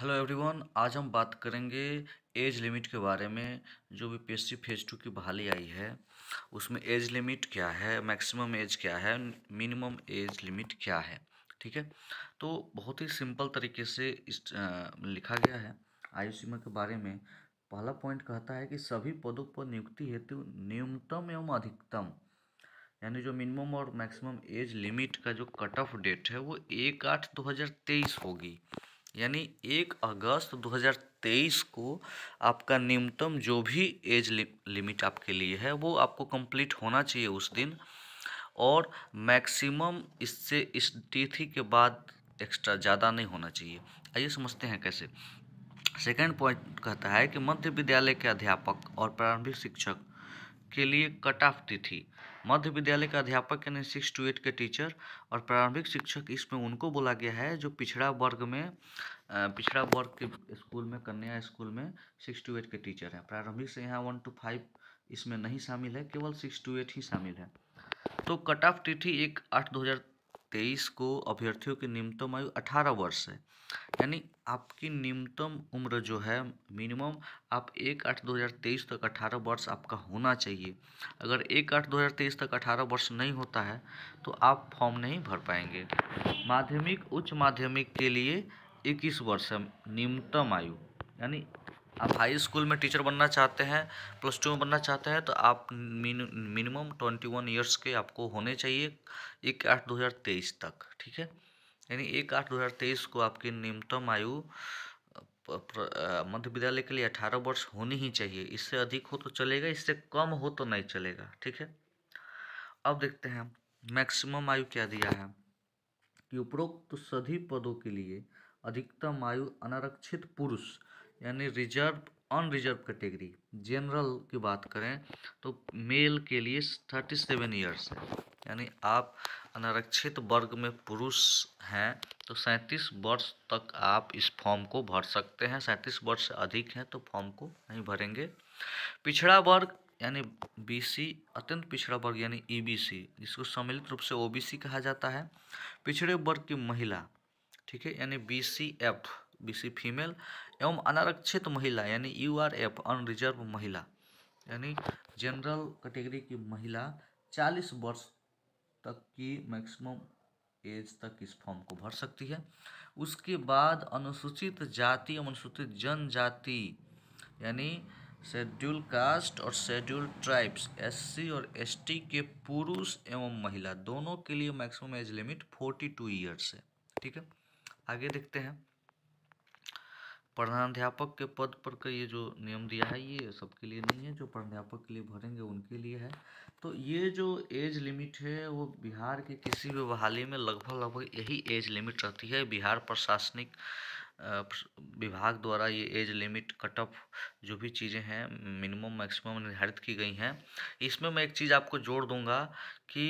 hello everyone आज हम बात करेंगे एज लिमिट के बारे में जो भी पी फेज टू की बहाली आई है उसमें एज लिमिट क्या है मैक्सिमम एज क्या है मिनिमम एज लिमिट क्या है ठीक है तो बहुत ही सिंपल तरीके से इस आ, लिखा गया है आयु सीमा के बारे में पहला पॉइंट कहता है कि सभी पदों पर नियुक्ति हेतु न्यूनतम एवं अधिकतम यानी जो मिनिमम और मैक्सिमम एज लिमिट का जो कट ऑफ डेट है वो एक आठ दो हज़ार तेईस होगी यानी एक अगस्त 2023 को आपका न्यूनतम जो भी एज लिमिट आपके लिए है वो आपको कंप्लीट होना चाहिए उस दिन और मैक्सिमम इससे इस तिथि के बाद एक्स्ट्रा ज़्यादा नहीं होना चाहिए आइए समझते हैं कैसे सेकेंड पॉइंट कहता है कि मध्य विद्यालय के अध्यापक और प्रारंभिक शिक्षक के लिए कट ऑफ तिथि मध्य विद्यालय के अध्यापक यानी सिक्स टू एट के टीचर और प्रारंभिक शिक्षक इसमें उनको बोला गया है जो पिछड़ा वर्ग में पिछड़ा वर्ग के स्कूल में कन्या स्कूल में सिक्स टू एट के टीचर हैं प्रारंभिक से यहाँ वन टू फाइव इसमें नहीं शामिल है केवल सिक्स टू एट ही शामिल है तो कट ऑफ तिथि एक आठ दो हज़ार तेईस को अभ्यर्थियों की न्यूनतम आयु अठारह वर्ष है यानी आपकी न्यूनतम उम्र जो है मिनिमम आप एक आठ दो हज़ार तेईस तक अठारह वर्ष आपका होना चाहिए अगर एक आठ दो हज़ार तेईस तक अठारह वर्ष नहीं होता है तो आप फॉर्म नहीं भर पाएंगे माध्यमिक उच्च माध्यमिक के लिए इक्कीस वर्ष है न्यूनतम आयु यानी आप हाई स्कूल में टीचर बनना चाहते हैं प्लस टू में बनना चाहते हैं तो आप मिनिमम ट्वेंटी वन ईयर्स के आपको होने चाहिए एक आठ दो हज़ार तेईस तक ठीक है यानी एक आठ दो हज़ार तेईस को आपकी न्यूनतम आयु मध्य विद्यालय के लिए अठारह वर्ष होनी ही चाहिए इससे अधिक हो तो चलेगा इससे कम हो तो नहीं चलेगा ठीक है अब देखते हैं मैक्सिमम आयु क्या दिया है कि उपरोक्त तो सभी पदों के लिए अधिकतम आयु अनारक्षित पुरुष यानी रिजर्व अनरिजर्व कैटेगरी जनरल की बात करें तो मेल के लिए थर्टी सेवन ईयर्स है यानी आप अनारक्षित वर्ग में पुरुष हैं तो सैंतीस वर्ष तक आप इस फॉर्म को भर सकते हैं सैंतीस वर्ष से अधिक हैं तो फॉर्म को नहीं भरेंगे पिछड़ा वर्ग यानी बीसी अत्यंत पिछड़ा वर्ग यानी ईबीसी e जिसको सम्मिलित रूप से ओबीसी कहा जाता है पिछड़े वर्ग की महिला ठीक है यानी B C F B C female एवं अनारक्षित महिला यानी यू आर एफ अनरिजर्व महिला यानी जनरल कैटेगरी की महिला 40 वर्ष तक की मैक्सिमम एज तक इस फॉर्म को भर सकती है उसके बाद अनुसूचित जाति एवं अनुसूचित जनजाति यानी शेड्यूल कास्ट और शेड्यूल ट्राइब्स एससी और एसटी के पुरुष एवं महिला दोनों के लिए maximum age limit forty two years है ठीक है आगे देखते हैं प्रधानाध्यापक के पद पर का ये जो नियम दिया है ये सबके लिए नहीं है जो प्रधानाध्यापक के लिए भरेंगे उनके लिए है तो ये जो एज लिमिट है वो बिहार के किसी भी बहाली में लगभग लगभग यही एज लिमिट रहती है बिहार प्रशासनिक विभाग द्वारा ये एज लिमिट कट ऑफ जो भी चीज़ें हैं मिनिमम मैक्सिमम निर्धारित की गई हैं इसमें मैं एक चीज़ आपको जोड़ दूंगा कि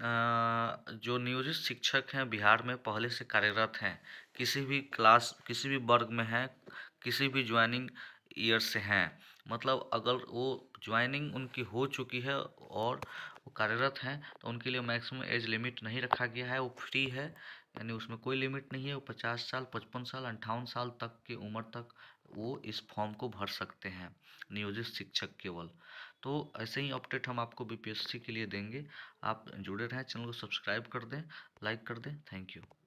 जो नियोजित शिक्षक हैं बिहार में पहले से कार्यरत हैं किसी भी क्लास किसी भी वर्ग में हैं किसी भी ज्वाइनिंग ईयर से हैं मतलब अगर वो ज्वाइनिंग उनकी हो चुकी है और वो कार्यरत हैं तो उनके लिए मैक्सिमम एज लिमिट नहीं रखा गया है वो फ्री है यानी उसमें कोई लिमिट नहीं है वो पचास साल पचपन साल अंठावन साल तक की उम्र तक वो इस फॉर्म को भर सकते हैं नियोजित शिक्षक केवल तो ऐसे ही अपडेट हम आपको बीपीएससी के लिए देंगे आप जुड़े रहें चैनल को सब्सक्राइब कर दें लाइक कर दें थैंक यू